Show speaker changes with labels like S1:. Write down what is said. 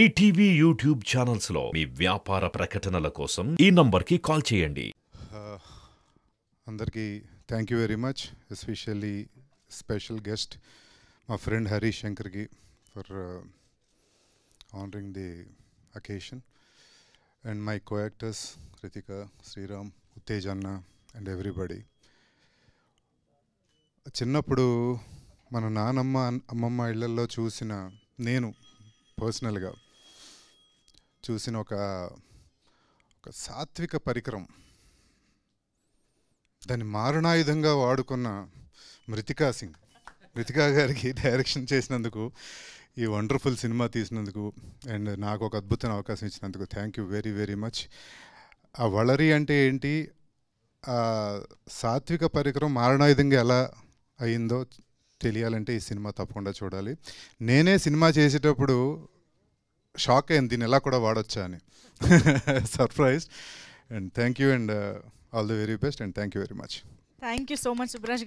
S1: ETV YouTube ఛానల్స్లో మీ వ్యాపార ప్రకటనల కోసం ఈ కి కాల్ చేయండి uh, అందరికీ thank you very much especially special guest మా ఫ్రెండ్ హరీష్ కి for honouring the occasion and my co actors Ritika Sriram Uttej అన్న అండ్ ఎవ్రీబడి చిన్నప్పుడు మన నానమ్మ అమ్మమ్మ ఇళ్లలో చూసిన నేను పర్సనల్గా చూసిన ఒక ఒక సాత్విక పరికరం దాన్ని మారణాయుధంగా వాడుకున్న మృతికా సింగ్ మృతికా గారికి డైరెక్షన్ చేసినందుకు ఈ వండర్ఫుల్ సినిమా తీసినందుకు అండ్ నాకు ఒక అద్భుతమైన అవకాశం ఇచ్చినందుకు thank you very very much ఆ వలరి అంటే ఏంటి ఆ సాత్విక పరికరం మారణాయుధంగా ఎలా అయిందో తెలియాలంటే ఈ సినిమా తప్పకుండా చూడాలి నేనే సినిమా చేసేటప్పుడు షాక్ అయింది దీన్ని ఎలా కూడా వాడొచ్చా అని surprise and thank you and all the very best and thank you very much thank you so much సుబ్రాష్ గారు